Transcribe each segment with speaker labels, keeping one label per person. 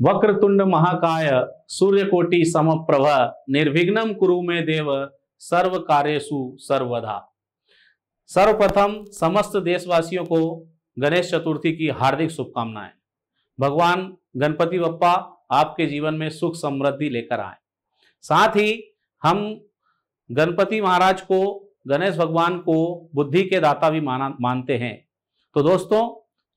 Speaker 1: वक्रतुंड महाकाय सूर्यकोटि समप्रभ निर्विघ्न कुरु में देव सर्व कार्यसु सर्वधा सर्वप्रथम समस्त देशवासियों को गणेश चतुर्थी की हार्दिक शुभकामनाएं भगवान गणपति बप्पा आपके जीवन में सुख समृद्धि लेकर आए साथ ही हम गणपति महाराज को गणेश भगवान को बुद्धि के दाता भी माना मानते हैं तो दोस्तों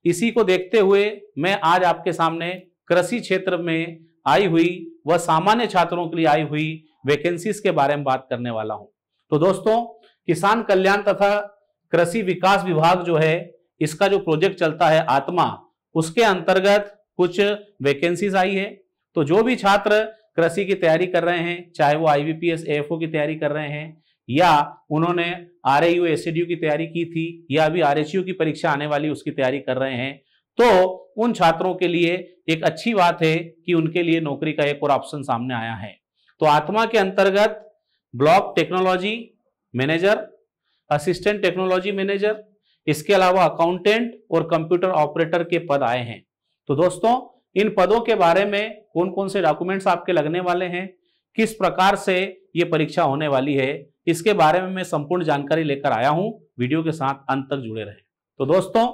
Speaker 1: इसी को देखते हुए मैं आज आपके सामने कृषि क्षेत्र में आई हुई व सामान्य छात्रों के लिए आई हुई वैकेंसीज के बारे में बात करने वाला हूं तो दोस्तों किसान कल्याण तथा कृषि विकास विभाग जो है इसका जो प्रोजेक्ट चलता है आत्मा उसके अंतर्गत कुछ वैकेंसीज आई है तो जो भी छात्र कृषि की तैयारी कर रहे हैं चाहे वो आई बी की तैयारी कर रहे हैं या उन्होंने आर एस की तैयारी की थी या अभी आर की परीक्षा आने वाली उसकी तैयारी कर रहे हैं तो उन छात्रों के लिए एक अच्छी बात है कि उनके लिए नौकरी का एक और ऑप्शन सामने आया है तो आत्मा के अंतर्गत block technology manager assistant technology manager इसके अलावा अकाउंटेंट और कंप्यूटर ऑपरेटर के पद आए हैं तो दोस्तों इन पदों के बारे में कौन कौन से डॉक्यूमेंट्स आपके लगने वाले हैं किस प्रकार से ये परीक्षा होने वाली है इसके बारे में मैं संपूर्ण जानकारी लेकर आया हूं वीडियो के साथ अंत तक जुड़े रहे तो दोस्तों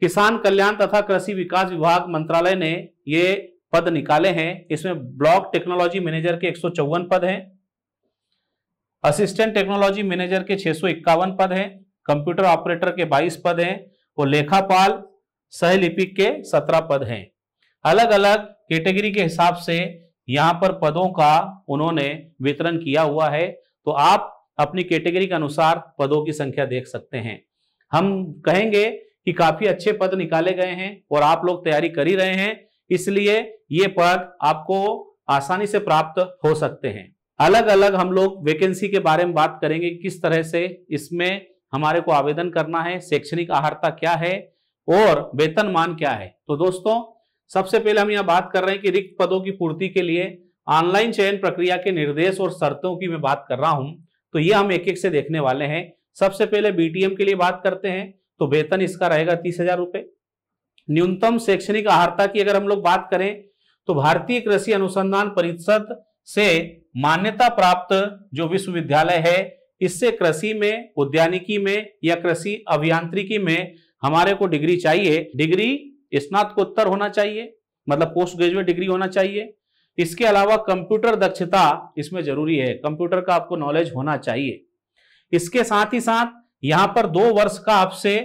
Speaker 1: किसान कल्याण तथा कृषि विकास विभाग मंत्रालय ने ये पद निकाले हैं इसमें ब्लॉक टेक्नोलॉजी मैनेजर के एक पद हैं असिस्टेंट टेक्नोलॉजी मैनेजर के छह पद हैं कंप्यूटर ऑपरेटर के 22 पद हैं और लेखापाल सहलिपिक के 17 पद हैं अलग अलग कैटेगरी के हिसाब से यहाँ पर पदों का उन्होंने वितरण किया हुआ है तो आप अपनी कैटेगरी के अनुसार पदों की संख्या देख सकते हैं हम कहेंगे कि काफी अच्छे पद निकाले गए हैं और आप लोग तैयारी कर ही रहे हैं इसलिए ये पद आपको आसानी से प्राप्त हो सकते हैं अलग अलग हम लोग वैकेंसी के बारे में बात करेंगे किस तरह से इसमें हमारे को आवेदन करना है शैक्षणिक आहारता क्या है और वेतन मान क्या है तो दोस्तों सबसे पहले हम यहाँ बात कर रहे हैं कि रिक्त पदों की पूर्ति के लिए ऑनलाइन चयन प्रक्रिया के निर्देश और शर्तों की मैं बात कर रहा हूं तो ये हम एक एक से देखने वाले हैं सबसे पहले बीटीएम के लिए बात करते हैं तो वेतन इसका रहेगा तीस हजार रुपये न्यूनतम शैक्षणिक आहारता की अगर हम लोग बात करें तो भारतीय कृषि अनुसंधान परिषद से मान्यता प्राप्त जो विश्वविद्यालय है इससे कृषि में उद्यानिकी में या कृषि अभियांत्रिकी में हमारे को डिग्री चाहिए डिग्री स्नातकोत्तर होना चाहिए मतलब पोस्ट ग्रेजुएट डिग्री होना चाहिए इसके अलावा कंप्यूटर दक्षता इसमें जरूरी है कंप्यूटर का आपको नॉलेज होना चाहिए इसके साथ ही साथ यहां पर दो वर्ष का आपसे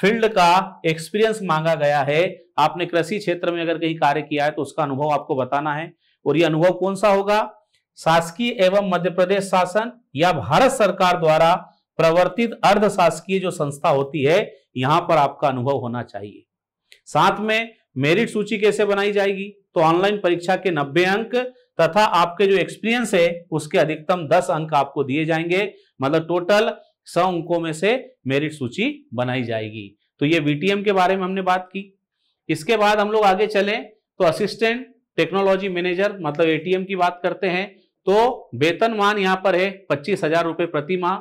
Speaker 1: फील्ड का एक्सपीरियंस मांगा गया है आपने कृषि क्षेत्र में अगर कहीं कार्य किया है तो उसका अनुभव आपको बताना है और यह अनुभव कौन सा होगा शासकीय एवं मध्य प्रदेश शासन या भारत सरकार द्वारा प्रवर्तित अर्ध शासकीय जो संस्था होती है यहां पर आपका अनुभव होना चाहिए साथ में मेरिट सूची कैसे बनाई जाएगी तो ऑनलाइन परीक्षा के नब्बे अंक तथा आपके जो एक्सपीरियंस है उसके अधिकतम दस अंक आपको दिए जाएंगे मतलब टोटल सौ अंकों में से मेरिट सूची बनाई जाएगी तो ये बीटीएम के बारे में हमने बात की इसके बाद हम लोग आगे चले तो असिस्टेंट टेक्नोलॉजी मैनेजर मतलब एटीएम की बात करते हैं तो वेतन मान यहाँ पर है पच्चीस हजार रुपये प्रति माह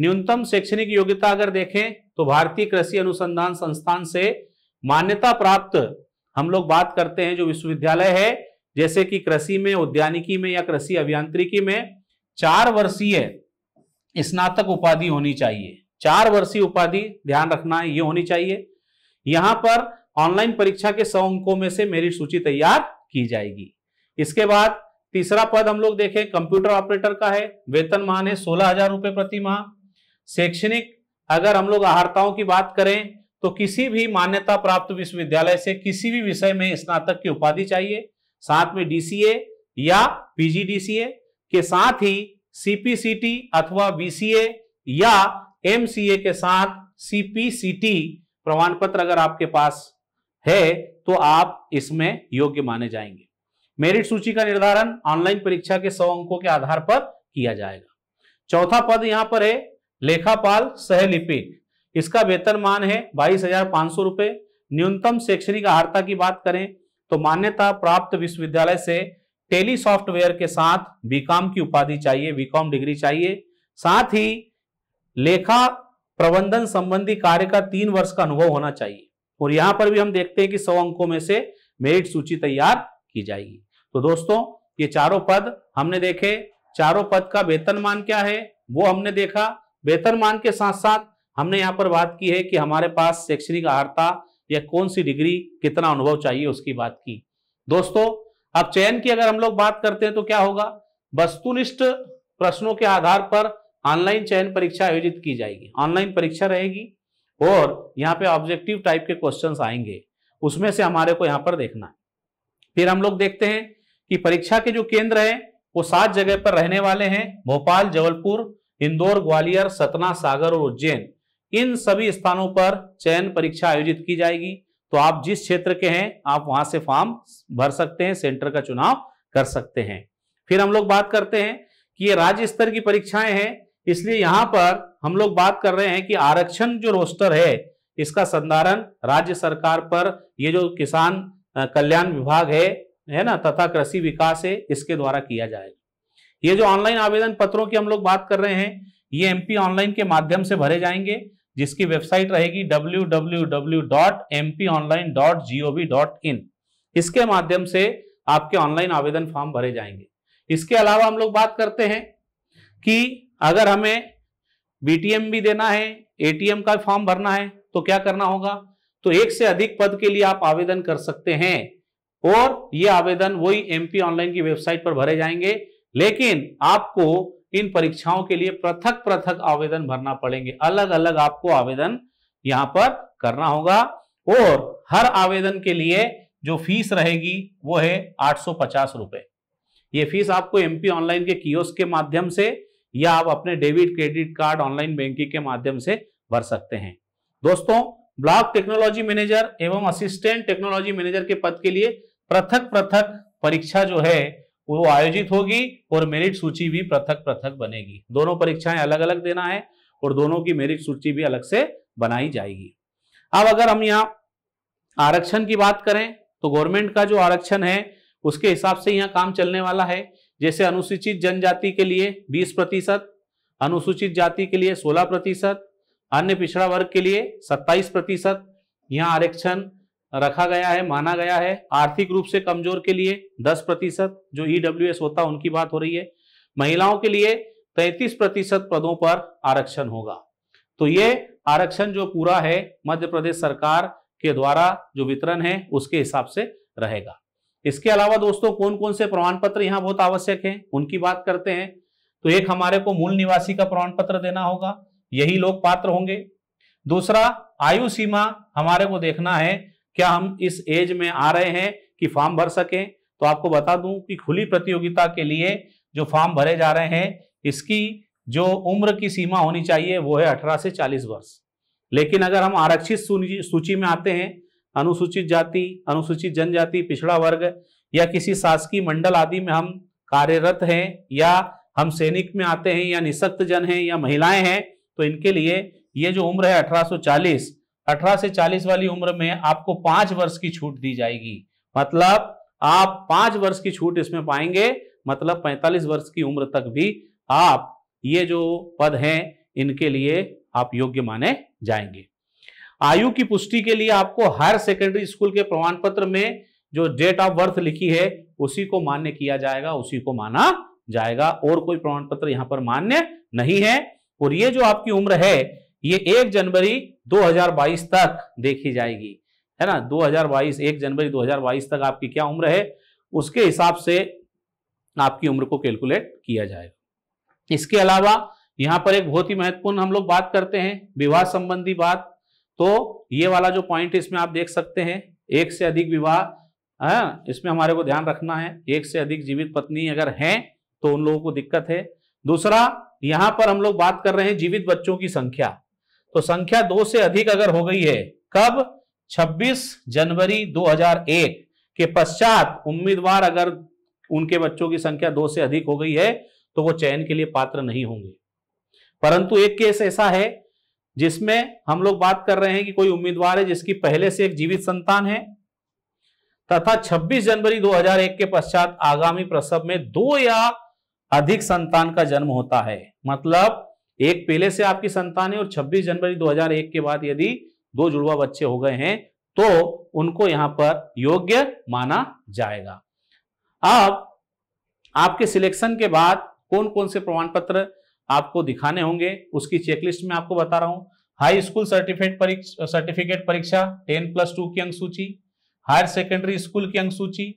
Speaker 1: न्यूनतम शैक्षणिक योग्यता अगर देखें तो भारतीय कृषि अनुसंधान संस्थान से मान्यता प्राप्त हम लोग बात करते हैं जो विश्वविद्यालय है जैसे कि कृषि में उद्यानिकी में या कृषि अभियांत्रिकी में चार वर्षीय स्नातक उपाधि होनी चाहिए चार वर्षीय उपाधि ध्यान रखना है ये होनी चाहिए यहां पर ऑनलाइन परीक्षा के सौ अंकों में से मेरिट सूची तैयार की जाएगी इसके बाद तीसरा पद हम लोग देखें कंप्यूटर ऑपरेटर का है वेतन मान है सोलह हजार रुपए प्रति माह शैक्षणिक अगर हम लोग आहारताओं की बात करें तो किसी भी मान्यता प्राप्त विश्वविद्यालय से किसी भी विषय में स्नातक की उपाधि चाहिए साथ में डीसीए या पीजीडीसीए के साथ ही सीपीसीटी अथवा बीसीए या एमसीए के साथ सीपीसीटी प्रमाण पत्र अगर आपके पास है तो आप इसमें योग्य माने जाएंगे मेरिट सूची का निर्धारण ऑनलाइन परीक्षा के सौ अंकों के आधार पर किया जाएगा चौथा पद यहां पर है लेखापाल सहलिपिक इसका वेतन मान है बाईस हजार पांच सौ रुपए न्यूनतम शैक्षणिक आहारता की बात करें तो मान्यता प्राप्त विश्वविद्यालय से टेली सॉफ्टवेयर के साथ बीकॉम की उपाधि चाहिए बीकॉम डिग्री चाहिए साथ ही लेखा प्रबंधन संबंधी कार्य का तीन वर्ष का अनुभव होना चाहिए और यहां पर भी हम देखते हैं कि सौ अंकों में से मेरिट सूची तैयार की जाएगी तो दोस्तों ये चारों पद हमने देखे चारों पद का वेतन मान क्या है वो हमने देखा वेतन मान के साथ साथ हमने यहाँ पर बात की है कि हमारे पास शैक्षणिक अर्हता या कौन सी डिग्री कितना अनुभव चाहिए उसकी बात की दोस्तों अब चयन की अगर हम लोग बात करते हैं तो क्या होगा वस्तुनिष्ठ प्रश्नों के आधार पर ऑनलाइन चयन परीक्षा आयोजित की जाएगी ऑनलाइन परीक्षा रहेगी और यहाँ पे ऑब्जेक्टिव टाइप के क्वेश्चंस आएंगे उसमें से हमारे को यहाँ पर देखना है फिर हम लोग देखते हैं कि परीक्षा के जो केंद्र है वो सात जगह पर रहने वाले हैं भोपाल जबलपुर इंदौर ग्वालियर सतना सागर और उज्जैन इन सभी स्थानों पर चयन परीक्षा आयोजित की जाएगी तो आप जिस क्षेत्र के हैं आप वहां से फॉर्म भर सकते हैं सेंटर का चुनाव कर सकते हैं फिर हम लोग बात करते हैं कि ये राज्य स्तर की परीक्षाएं हैं इसलिए यहां पर हम लोग बात कर रहे हैं कि आरक्षण जो रोस्टर है इसका संधारण राज्य सरकार पर ये जो किसान कल्याण विभाग है है ना तथा कृषि विकास है इसके द्वारा किया जाएगा ये जो ऑनलाइन आवेदन पत्रों की हम लोग बात कर रहे हैं ये एमपी ऑनलाइन के माध्यम से भरे जाएंगे जिसकी वेबसाइट रहेगी www.mponline.gov.in इसके माध्यम से आपके ऑनलाइन आवेदन फॉर्म भरे जाएंगे इसके अलावा हम लोग बात करते हैं कि अगर हमें बीटीएम भी देना है एटीएम का फॉर्म भरना है तो क्या करना होगा तो एक से अधिक पद के लिए आप आवेदन कर सकते हैं और ये आवेदन वही एमपी ऑनलाइन की वेबसाइट पर भरे जाएंगे लेकिन आपको इन परीक्षाओं के लिए पृथक पृथक आवेदन भरना पड़ेंगे अलग अलग आपको आवेदन यहाँ पर करना होगा और हर आवेदन के लिए जो फीस रहेगी वो है आठ सौ पचास रुपए ये फीस आपको एमपी ऑनलाइन के कियोस्क के माध्यम से या आप अपने debit credit card online banking के माध्यम से भर सकते हैं दोस्तों ब्लॉक टेक्नोलॉजी मैनेजर एवं असिस्टेंट टेक्नोलॉजी मैनेजर के पद के लिए पृथक पृथक परीक्षा जो है वो आयोजित होगी और मेरिट सूची भी पृथक पृथक बनेगी दोनों परीक्षाएं अलग अलग देना है और दोनों की मेरिट सूची भी अलग से बनाई जाएगी अब अगर हम यहाँ आरक्षण की बात करें तो गवर्नमेंट का जो आरक्षण है उसके हिसाब से यहाँ काम चलने वाला है जैसे अनुसूचित जनजाति के लिए 20 प्रतिशत अनुसूचित जाति के लिए 16 प्रतिशत अन्य पिछड़ा वर्ग के लिए 27 प्रतिशत यहाँ आरक्षण रखा गया है माना गया है आर्थिक रूप से कमजोर के लिए 10 प्रतिशत जो ईडब्ल्यू e होता है उनकी बात हो रही है महिलाओं के लिए 33 प्रतिशत पदों पर आरक्षण होगा तो ये आरक्षण जो पूरा है मध्य प्रदेश सरकार के द्वारा जो वितरण है उसके हिसाब से रहेगा इसके अलावा दोस्तों कौन कौन से प्रमाण पत्र यहाँ बहुत आवश्यक है उनकी बात करते हैं तो एक हमारे को मूल निवासी का प्रमाण पत्र देना होगा यही लोग पात्र होंगे दूसरा आयु सीमा हमारे को देखना है क्या हम इस एज में आ रहे हैं कि फॉर्म भर सकें तो आपको बता दूं कि खुली प्रतियोगिता के लिए जो फॉर्म भरे जा रहे हैं इसकी जो उम्र की सीमा होनी चाहिए वो है अठारह से चालीस वर्ष लेकिन अगर हम आरक्षित सूची में आते हैं अनुसूचित जाति अनुसूचित जनजाति पिछड़ा वर्ग या किसी शासकीय मंडल आदि में हम कार्यरत हैं या हम सैनिक में आते हैं या निशक्त जन हैं या महिलाएं हैं तो इनके लिए ये जो उम्र है अठारह 18 से 40 वाली उम्र में आपको पांच वर्ष की छूट दी जाएगी मतलब आप पांच वर्ष की छूट इसमें पाएंगे मतलब 45 वर्ष की उम्र तक भी आप ये जो पद हैं इनके लिए आप योग्य माने जाएंगे आयु की पुष्टि के लिए आपको हायर सेकेंडरी स्कूल के प्रमाण पत्र में जो डेट ऑफ बर्थ लिखी है उसी को मान्य किया जाएगा उसी को माना जाएगा और कोई प्रमाण पत्र यहां पर मान्य नहीं है और ये जो आपकी उम्र है ये एक जनवरी 2022 तक देखी जाएगी है ना 2022 एक जनवरी 2022 तक आपकी क्या उम्र है उसके हिसाब से आपकी उम्र को कैलकुलेट किया जाएगा इसके अलावा यहां पर एक बहुत ही महत्वपूर्ण हम लोग बात करते हैं विवाह संबंधी बात तो ये वाला जो पॉइंट इसमें आप देख सकते हैं एक से अधिक विवाह है इसमें हमारे को ध्यान रखना है एक से अधिक जीवित पत्नी अगर है तो उन लोगों को दिक्कत है दूसरा यहां पर हम लोग बात कर रहे हैं जीवित बच्चों की संख्या तो संख्या दो से अधिक अगर हो गई है कब 26 जनवरी 2001 के पश्चात उम्मीदवार अगर उनके बच्चों की संख्या दो से अधिक हो गई है तो वो चयन के लिए पात्र नहीं होंगे परंतु एक केस ऐसा है जिसमें हम लोग बात कर रहे हैं कि कोई उम्मीदवार है जिसकी पहले से एक जीवित संतान है तथा 26 जनवरी 2001 के पश्चात आगामी प्रसव में दो या अधिक संतान का जन्म होता है मतलब एक पहले से आपकी संतान है और 26 जनवरी 2001 के बाद यदि दो जुड़वा बच्चे हो गए हैं तो उनको यहां पर योग्य माना जाएगा अब आपके सिलेक्शन के बाद कौन कौन से प्रमाण पत्र आपको दिखाने होंगे उसकी चेकलिस्ट में आपको बता रहा हूं हाई स्कूल सर्टिफिकेट परीक्षा सर्टिफिकेट परीक्षा टेन प्लस टू की अंक सूची हायर सेकेंडरी स्कूल की अंक सूची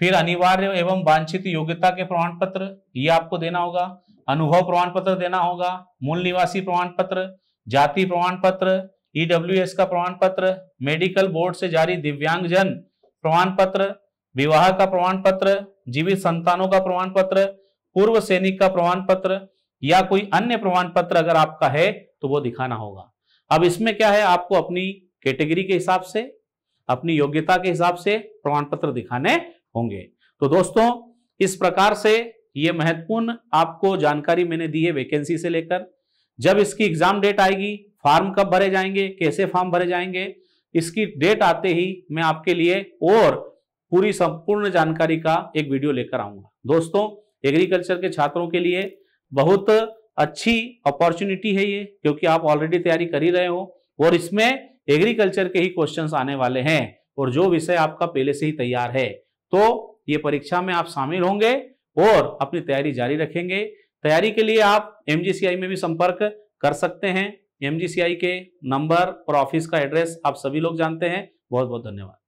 Speaker 1: फिर अनिवार्य एवं वांछित योग्यता के प्रमाण पत्र ये आपको देना होगा अनुभव प्रमाण पत्र देना होगा मूल निवासी प्रमाण पत्र जाति प्रमाण पत्र ईडब्ल्यूएस e का प्रमाण पत्र मेडिकल बोर्ड से जारी दिव्यांगजन प्रमाण पत्र विवाह का प्रमाण पत्र जीवित संतानों का प्रमाण पत्र पूर्व सैनिक का प्रमाण पत्र या कोई अन्य प्रमाण पत्र अगर आपका है तो वो दिखाना होगा अब इसमें क्या है आपको अपनी कैटेगरी के हिसाब से अपनी योग्यता के हिसाब से प्रमाण पत्र दिखाने होंगे तो दोस्तों इस प्रकार से ये महत्वपूर्ण आपको जानकारी मैंने दी है वैकेंसी से लेकर जब इसकी एग्जाम डेट आएगी फॉर्म कब भरे जाएंगे कैसे फॉर्म भरे जाएंगे इसकी डेट आते ही मैं आपके लिए और पूरी संपूर्ण जानकारी का एक वीडियो लेकर आऊंगा दोस्तों एग्रीकल्चर के छात्रों के लिए बहुत अच्छी अपॉर्चुनिटी है ये क्योंकि आप ऑलरेडी तैयारी कर ही रहे हो और इसमें एग्रीकल्चर के ही क्वेश्चंस आने वाले हैं और जो विषय आपका पहले से ही तैयार है तो ये परीक्षा में आप शामिल होंगे और अपनी तैयारी जारी रखेंगे तैयारी के लिए आप एम में भी संपर्क कर सकते हैं एम के नंबर और ऑफिस का एड्रेस आप सभी लोग जानते हैं बहुत बहुत धन्यवाद